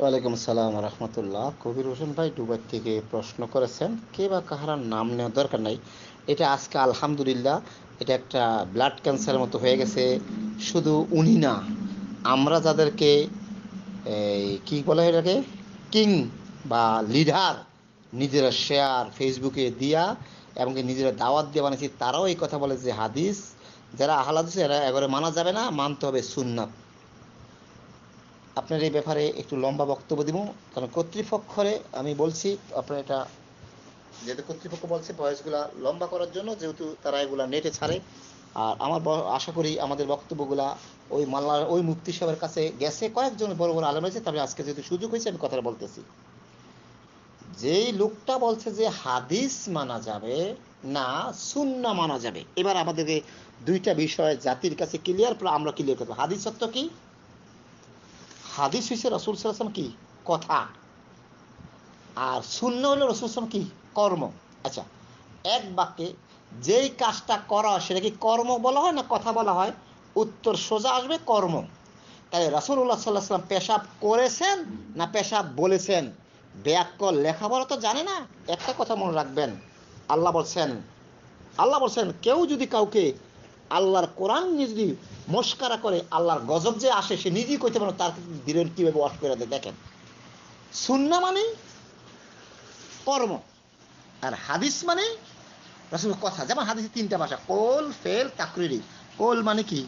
ওয়ালাইকুম আসসালাম রহমতুল্লাহ কবির হোসেন ভাই দুবার থেকে প্রশ্ন করেছেন কে বা কাহারার নাম নেওয়ার দরকার নাই এটা আজকে আলহামদুলিল্লাহ এটা একটা ব্লাড ক্যান্সারের মতো হয়ে গেছে শুধু উনি না আমরা যাদেরকে কি বলে এটাকে কিং বা লিডার নিজেরা শেয়ার ফেসবুকে দিয়া এবং নিজেরা দাওয়াত দিয়ে বানিয়েছি তারাও এই কথা বলে যে হাদিস যারা আহ্লাদ এরা এবারে মানা যাবে না মানতে হবে সুন্নাত আপনার এই ব্যাপারে একটু লম্বা বক্তব্য দিব কারণ কর্তৃপক্ষরে আমি বলছি আপনার এটা যেহেতু কর্তৃপক্ষ বলছে বয়সগুলা লম্বা করার জন্য যেহেতু তারা এগুলা নেটে ছাড়ে আর আমার আশা করি আমাদের বক্তব্যগুলা ওই মাল্লার ওই মুক্তি কাছে গেছে কয়েকজন বড় বড় আলম হয়েছে তবে আজকে যেহেতু সুযোগ হয়েছে আমি কথাটা বলতেছি যেই লোকটা বলছে যে হাদিস মানা যাবে না সুন্না মানা যাবে এবার আমাদেরকে দুইটা বিষয় জাতির কাছে ক্লিয়ার আমরা ক্লিয়ার করবো হাদিস হাদিসত্ব কি হাদিস হয়েছে রসুল সালাম কি কথা আর শূন্য হলো রসুল সাল্লাম কি কর্ম আচ্ছা এক বাক্যে যেই কাজটা করা সেটা কি কর্ম বলা হয় না কথা বলা হয় উত্তর সোজা আসবে কর্ম তাই রাসুল্লাহ সাল্লাহ সাল্লাম পেশাব করেছেন না পেশাব বলেছেন লেখা লেখাপড়া তো জানে না একটা কথা মনে রাখবেন আল্লাহ বলছেন আল্লাহ বলছেন কেউ যদি কাউকে আল্লাহর কোরআন যদি মস্কারা করে আল্লাহর গজব যে আসে সে নিজেই কইতে পারে তার বিরল কীভাবে ওয়াশ করে দেয় দেখেন সুন্না মানে কর্ম আর হাদিস মানে রসুল কথা যেমন হাদিসে তিনটা ভাষা কোল ফেল তাকরিরি কোল মানে কি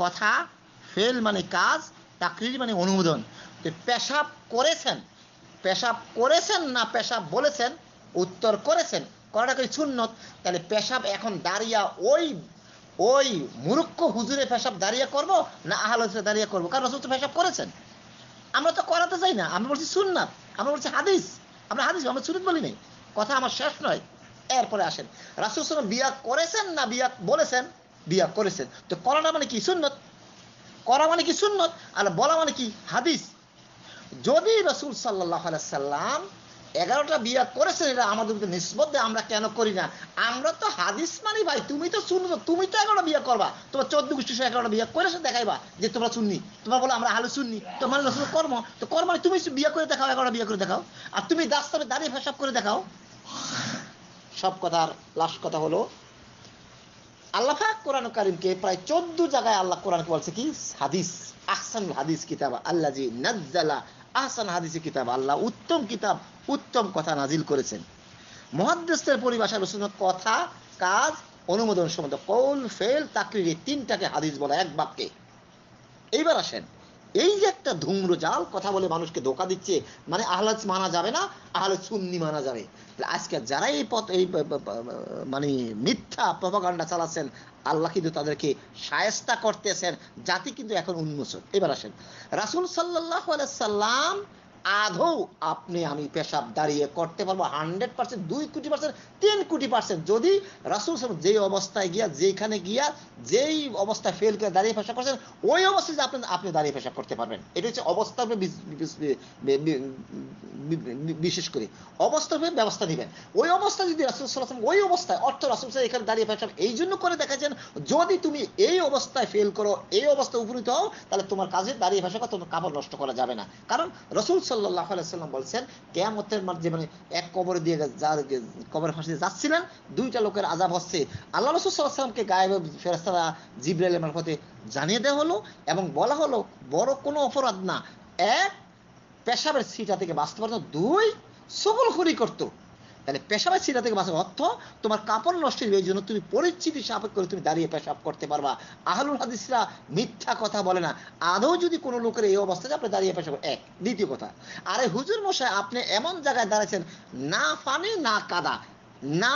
কথা ফেল মানে কাজ তাকরির মানে অনুমোদন তো পেশাব করেছেন পেশাব করেছেন না পেশাব বলেছেন উত্তর করেছেন করাটা কি সুন্নত তাহলে পেশাব এখন দাঁড়িয়া ওই ওই মুরুক্ষ হুজুরে পেশাব দাঁড়িয়ে করব না আহাল হুজুরে দাঁড়িয়ে করবো কারণ রসুল তো পেশাব করেছেন আমরা তো করাতে চাই না আমরা বলছি সুননা আমরা বলছি হাদিস আমরা হাদিস আমরা সুনিত বলি নাই কথা আমার শেষ নয় এরপরে আসেন রাসুল সালাম বিয়া করেছেন না বিয়া বলেছেন বিয়া করেছেন তো করাটা মানে কি সুন্নত করা মানে কি সুন্নত আর বলা মানে কি হাদিস যদি রসুল সাল্লাহ সাল্লাম এগারোটা বিয়া করেছেন এটা আমাদের মধ্যে নিঃসবদ্ধে আমরা কেন করি না আমরা তো হাদিস মানি ভাই তুমি তো শুনবো তুমি তো এগারোটা বিয়া করবা তোমার চোদ্দ গোষ্ঠী গোষ্ঠীশো এগারোটা বিয়া করেছে দেখাইবা যে তোমরা শুননি তোমরা বলো আমরা হালু শুননি তোমার মানে রসুল কর্ম তো কর্ম মানে তুমি বিয়া করে দেখাও এগারোটা বিয়া করে দেখাও আর তুমি দাস্তাবে দাঁড়িয়ে ফেসাব করে দেখাও সব কথার লাস্ট কথা হলো আল্লাহ কোরআন করিমকে প্রায় চোদ্দ জায়গায় আল্লাহ কোরআনকে বলছে কি হাদিস আহসান হাদিস কিতাব আল্লাহ জি নাজ্জালা আহসান হাদিসি কিতাব আল্লাহ উত্তম কিতাব উত্তম কথা নাজিল করেছেন মহাদ্দেশের পরিভাষা রসুন কথা কাজ অনুমোদন সম্মত কৌল ফেল তাকরির এই তিনটাকে হাদিস বলা এক বাক্যে এইবার আসেন এই যে একটা ধুম্র জাল কথা বলে মানুষকে ধোকা দিচ্ছে মানে আহলাদ মানা যাবে না আহলে সুন্নি মানা যাবে আজকে যারা এই পথ এই মানে মিথ্যা প্রভাকাণ্ডা চালাচ্ছেন আল্লাহ কিন্তু তাদেরকে সায়স্তা করতেছেন জাতি কিন্তু এখন উন্মোচন এবার আসেন রাসুল সাল্লাহ সাল্লাম আদৌ আপনি আমি পেশাব দাঁড়িয়ে করতে পারবো হান্ড্রেড পার্সেন্ট দুই কোটি পার্সেন্ট তিন কোটি পার্সেন্ট যদি রাসুল সাহেব যেই অবস্থায় গিয়া যেখানে গিয়া যেই অবস্থায় ফেল করে দাঁড়িয়ে পেশা করছেন ওই অবস্থায় আপনি আপনি দাঁড়িয়ে পেশা করতে পারবেন এটা হচ্ছে অবস্থা বিশেষ করে অবস্থা হয়ে ব্যবস্থা নেবেন ওই অবস্থা যদি রাসুল সাল্লাম ওই অবস্থায় অর্থ রাসুল সাহেব এখানে দাঁড়িয়ে পেশাব এই জন্য করে দেখাচ্ছেন যদি তুমি এই অবস্থায় ফেল করো এই অবস্থায় উপনীত হও তাহলে তোমার কাজে দাঁড়িয়ে পেশা তোমার কাপড় নষ্ট করা যাবে না কারণ রসুল সাল্লাম আলাইসাল্লাম বলছেন কেয়ামতের মাঝে মানে এক কবর দিয়ে যার কবর ফাঁসিতে যাচ্ছিলেন দুইটা লোকের আজাব হচ্ছে আল্লাহ রসুল সাল্লাহামকে গায়েব ফেরাস্তারা জিবরাইল মারফতে জানিয়ে দেওয়া হলো এবং বলা হলো বড় কোনো অপরাধ না এক পেশাবের সিটা থেকে বাঁচতে পারতো দুই সকল খুরি করতো তাহলে পেশাবের সিরা থেকে বাঁচার অর্থ তোমার কাপড় নষ্ট হয়ে জন্য তুমি পরিচিতি সাপেক্ষ করে তুমি দাঁড়িয়ে পেশাব করতে পারবা আহলুল হাদিসরা মিথ্যা কথা বলে না আদৌ যদি কোনো লোকের এই অবস্থাতে আপনি দাঁড়িয়ে পেশাব এক দ্বিতীয় কথা আরে হুজুর মশাই আপনি এমন জায়গায় দাঁড়াচ্ছেন না ফানে না কাদা না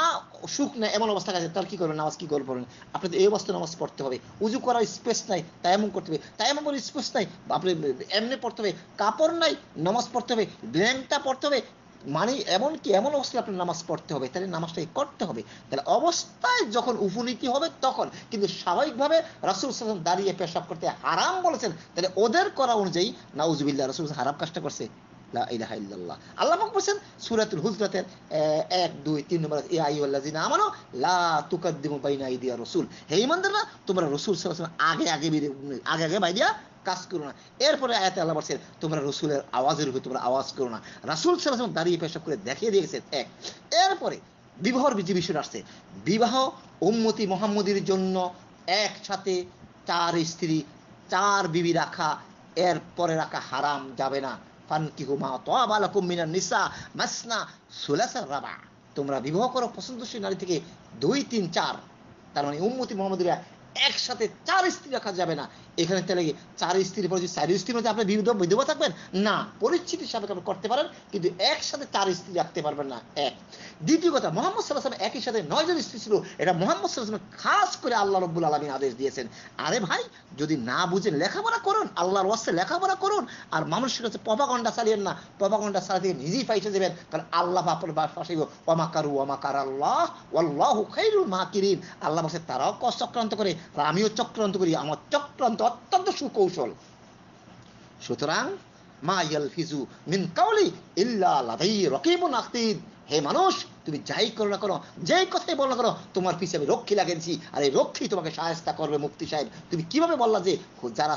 সুখ এমন অবস্থা আছে তার কি করবেন নামাজ কী করবেন আপনাদের এই অবস্থা নামাজ পড়তে হবে উজু করার স্পেস নাই তাই এমন করতে হবে তাই এমন স্পেস নাই আপনি এমনি পড়তে হবে কাপড় নাই নামাজ পড়তে হবে ব্ল্যাঙ্কটা পড়তে হবে মানে এমন কি এমন অবস্থায় আপনার নামাজ পড়তে হবে তাহলে নামাজটাকে করতে হবে তাহলে অবস্থায় যখন উপনীতি হবে তখন কিন্তু স্বাভাবিকভাবে রাসুল সালাম দাঁড়িয়ে পেশাব করতে হারাম বলেছেন তাহলে ওদের করা অনুযায়ী নাউজবিল্লা রাসুল হারাম কাজটা করছে তোমরা রাসূল সাল্লাল্লাহু আগে আগে আগে আগে বাইদিয়া কাজ করো না এরপরে আয়াতে আল্লাহ বলছেন তোমরা রসুলের আওয়াজের উপরে তোমরা আওয়াজ করো না রাসুল সাল্লাহ দাঁড়িয়ে পেশাব করে দেখিয়ে দিয়েছে এক এরপরে বিবাহর বিধি বিষয় আসছে বিবাহ উম্মতি মোহাম্মদীর জন্য একসাথে চার স্ত্রী চার বিবি রাখা এরপরে রাখা হারাম যাবে না ফানকিহুমা তালাকুম মিনার নিসা মাসনা সুলাসার রাবা তোমরা বিবাহ করো পছন্দশীল নারী থেকে দুই তিন চার তার মানে উম্মতি মোহাম্মদীরা একসাথে চার স্ত্রী রাখা যাবে না এখানে তাহলে চার স্ত্রীর পর যদি চার স্ত্রীর মধ্যে আপনি বিধবা বিধবা থাকবেন না পরিচিতি সাবেক আপনি করতে পারেন কিন্তু একসাথে চার স্ত্রী রাখতে পারবেন না এক দ্বিতীয় কথা মোহাম্মদ সাল্লাহ সাল্লাম একই সাথে নয় জন স্ত্রী ছিল এটা মোহাম্মদ সাল্লাহ খাস করে আল্লাহ রব্বুল আলমী আদেশ দিয়েছেন আরে ভাই যদি না বুঝেন লেখাপড়া করুন আল্লাহর ওয়াস্তে লেখাপড়া করুন আর মানুষের কাছে পবাগন্ডা চালিয়েন না পবাগন্ডা চালাতে নিজেই পাইছে দেবেন কারণ আল্লাহ আপনার পাশে ওমাকারু ওমাকার আল্লাহ ওল্লাহ মা কিরিন আল্লাহ পাশে তারাও চক্রান্ত করে আর আমিও চক্রান্ত করি আমার চক্রান্ত অত্যন্ত সুকৌশল সুতরাং মা ইয়াল ফিজু মিন কাউলি ইল্লা লাদাই হে মানুষ তুমি যাই করো না করো যেই কথাই বলো না করো তোমার পিছিয়ে আমি রক্ষী লাগিয়েছি আর এই রক্ষী তোমাকে সাহায্য করবে মুক্তি সাহেব তুমি কিভাবে বললা যে যারা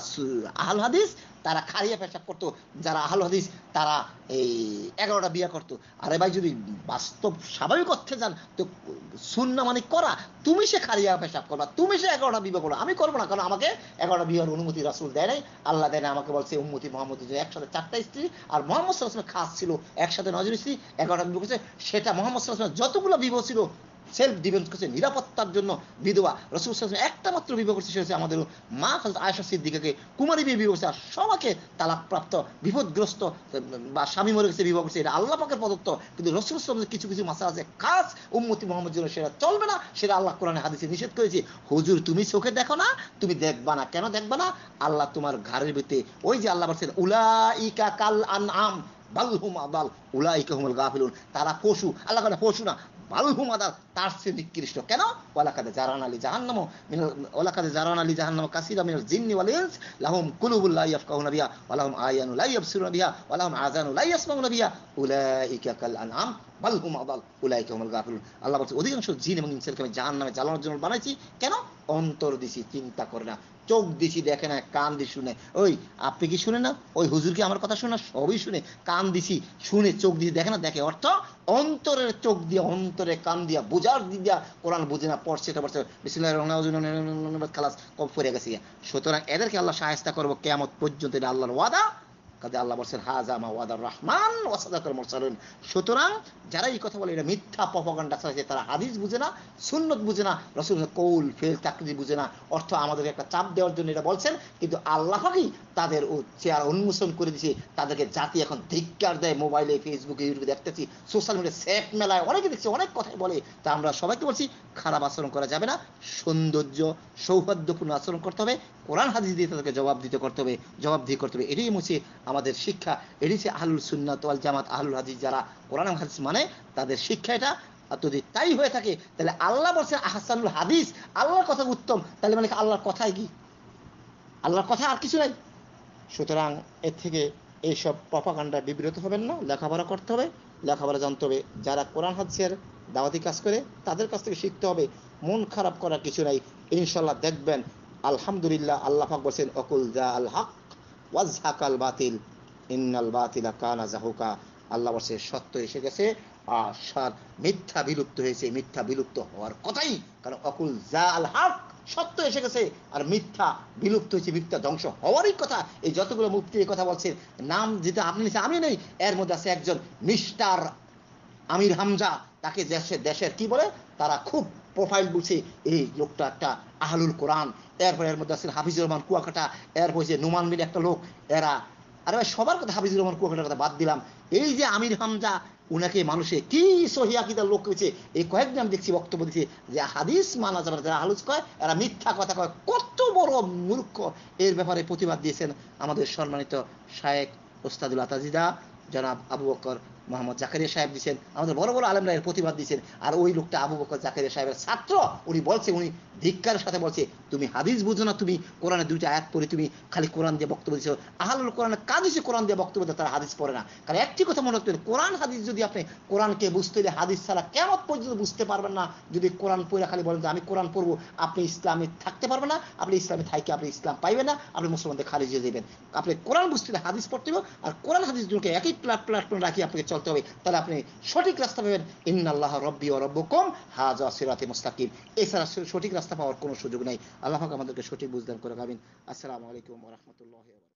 আহল হাদিস তারা খারিয়ে পেশাব করতো যারা আহল হাদিস তারা এই এগারোটা বিয়ে করতো আরে ভাই যদি বাস্তব স্বাভাবিক অর্থে যান তো শূন্য মানে করা তুমি সে খারিয়া পেশাব করবা তুমি সে এগারোটা বিয়ে করো আমি করবো না কারণ আমাকে এগারোটা বিয়ের অনুমতি রাসুল দেয় নাই আল্লাহ দেয় না আমাকে বলছে উন্মতি মোহাম্মতি একসাথে চারটা স্ত্রী আর মোহাম্মদ সাল্লাহ খাস ছিল একসাথে নজর স্ত্রী এগারোটা বিয়ে করছে সেটা মোহাম্মদ সাল্লাহ যতগুলো বিবাহ ছিল সেলফ ডিফেন্স করছে নিরাপত্তার জন্য বিধবা রসুল একটা মাত্র বিবাহ করছে সে হচ্ছে আমাদের মা খালত আয়সা সিদ্দিকাকে কুমারী বিয়ে বিবাহ করছে আর সবাকে তালাকপ্রাপ্ত বিপদগ্রস্ত বা স্বামী মরে গেছে বিবাহ করছে এটা আল্লাহ পাকের প্রদত্ত কিন্তু রসুল কিছু কিছু মাসা আছে খাস উম্মতি মোহাম্মদ জন্য সেটা চলবে না সেটা আল্লাহ কোরআনে হাদিসে নিষেধ করেছে হুজুর তুমি চোখে দেখো না তুমি দেখবা না কেন দেখবা না আল্লাহ তোমার ঘরের ভিতরে ওই যে আল্লাহ বলছেন উলাইকা কাল আন আম বাল্হুম আদাল উলাইকা হুমুল গাফিলুন তারা পশু আল্লাহ পশু না জাহান নামে তার সে নিকৃষ্ট কেন ওলাকাদে জারান আলী জাহান্নাম ওলাকাদে জারান আলী জাহান্নাম কাসিরা মিনাল জিন্নি ওয়াল ইনস লাহুম কুলুবুল লা আযানু লা আযানু লা উলাইকা কাল আনআম আদাল উলাইকা হুমুল গাফিলুন আল্লাহ বলছে অধিকাংশ জিন এবং জ্বালানোর জন্য বানাইছি কেন অন্তর দিছি চিন্তা করে না চোখ দিছি দেখে না কান দিয়ে শুনে ওই আপনি কি শুনে না ওই হুজুর কি আমার কথা শুনে না সবই শুনে কান দিছি শুনে চোখ দিছি দেখে না দেখে অর্থ অন্তরের চোখ দিয়ে অন্তরে কান দিয়া বুঝার দিয়া কোরআন বুঝে না পড়ছে এটা পড়ছে বিসমিল্লাহ রহমান খালাস কম ফিরে গেছে সুতরাং এদেরকে আল্লাহ সাহায্য করবো কেমত পর্যন্ত এটা আল্লাহর ওয়াদা কাজে আল্লাহ বলছেন হাজা মাওয়াদার রহমান ওয়াসাদাকর মোরসালুন সুতরাং যারা এই কথা বলে এটা মিথ্যা পপকাণ্ডা চালাচ্ছে তারা হাদিস বুঝে না সুন্নত বুঝে না রসুল কৌল ফেল চাকরি বুঝে না অর্থ আমাদের একটা চাপ দেওয়ার জন্য এটা বলছেন কিন্তু আল্লাহকেই তাদের ও চেয়ার উন্মোচন করে দিছে তাদেরকে জাতি এখন ধিক্কার দেয় মোবাইলে ফেসবুকে ইউটিউবে দেখতেছি সোশ্যাল মিডিয়া সেফ মেলায় অনেকে দেখছি অনেক কথাই বলে তা আমরা সবাইকে বলছি খারাপ আচরণ করা যাবে না সৌন্দর্য সৌহার্দ্যপূর্ণ আচরণ করতে হবে কোরআন হাদিস দিয়ে তাদেরকে জবাব দিতে করতে হবে জবাব দিয়ে করতে হবে এটাই মুছে আমাদের শিক্ষা এটি হচ্ছে আহলুল সুন্নাত ওয়াল জামাত আহলুল হাদিস যারা কোরআন হাদিস মানে তাদের শিক্ষা এটা আর যদি তাই হয়ে থাকে তাহলে আল্লাহ বলছেন আহসানুল হাদিস আল্লাহর কথা উত্তম তাহলে মানে আল্লাহর কথাই কি আল্লাহর কথা আর কিছু নাই সুতরাং এর থেকে এইসব পপাকাণ্ডা বিব্রত হবেন না লেখাপড়া করতে হবে লেখাপড়া জানতে হবে যারা কোরআন হাদিসের দাওয়াতি কাজ করে তাদের কাছ থেকে শিখতে হবে মন খারাপ করার কিছু নাই ইনশাল্লাহ দেখবেন আলহামদুলিল্লাহ আল্লাহ পাক বলছেন অকুল জা আল হক ওয়াজহাকাল বাতিল ইন্নাল বাতিলা কানা জাহুকা আল্লাহ বলছে সত্য এসে গেছে আর সার মিথ্যা বিলুপ্ত হয়েছে মিথ্যা বিলুপ্ত হওয়ার কথাই কারণ অকুল জা আল হাক সত্য এসে গেছে আর মিথ্যা বিলুপ্ত হয়েছে মিথ্যা ধ্বংস হওয়ারই কথা এই যতগুলো মুক্তি এই কথা বলছে নাম যেটা আপনি নিচ্ছে আমি নেই এর মধ্যে আছে একজন মিস্টার আমির হামজা তাকে দেশের দেশের কি বলে তারা খুব প্রোফাইল বুঝে এই লোকটা একটা আহলুল কোরআন এরপর এর মধ্যে আছে হাফিজুর রহমান কুয়াকাটা এর যে নোমান মিন একটা লোক এরা আরে ভাই সবার কথা হাফিজুর রহমান কুয়াকাটার কথা বাদ দিলাম এই যে আমির হামজা উনাকে মানুষে কি সহিয়াকিদার লোক হয়েছে এই কয়েকজন দেখছি বক্তব্য দিচ্ছি যে হাদিস মানা যাবে যারা আলোচ কয় এরা মিথ্যা কথা কয় কত বড় মূর্খ এর ব্যাপারে প্রতিবাদ দিয়েছেন আমাদের সম্মানিত শায়েক ওস্তাদুল আতাজিদা জনাব আবু বকর মোহাম্মদ জাকারিয়া সাহেব দিচ্ছেন আমাদের বড় বড় আলমরা এর প্রতিবাদ দিচ্ছেন আর ওই লোকটা আবু বকর জাকারিয়া সাহেবের ছাত্র উনি বলছে উনি ধিক্কারের সাথে বলছে তুমি হাদিস বুঝো না তুমি কোরআনে দুইটা আয়াত পড়ে তুমি খালি কোরআন দিয়ে বক্তব্য দিচ্ছ আহলুল কোরআনের কাজ এসে কোরআন দিয়ে বক্তব্য দেয় তারা হাদিস পড়ে না কারণ একটি কথা মনে রাখতে কোরআন হাদিস যদি আপনি কোরআনকে বুঝতে হলে হাদিস ছাড়া কেমন পর্যন্ত বুঝতে পারবেন না যদি কোরআন পড়ে খালি বলেন যে আমি কোরআন পড়বো আপনি ইসলামে থাকতে পারবেন না আপনি ইসলামে থাইকে আপনি ইসলাম পাইবেন না আপনি মুসলমানদের খারিজ হয়ে যাবেন আপনি কোরআন বুঝতে হলে হাদিস পড়তে হবে আর কোরআন হাদিস দুটোকে একই প্ল্যাটফর্মে রাখি আপনাকে চলতে হবে তাহলে আপনি সঠিক রাস্তা পাবেন ইন্না আল্লাহ রব্বি ও রব্বকম হাজা সিরাতে মুস্তাকিম এছাড়া সঠিক রাস্তা পাওয়ার কোনো সুযোগ নেই আল্লাহ আমাদেরকে সঠিক বুঝদান করে আমিন আসসালামু আলাইকুম রহমতুল্লাহ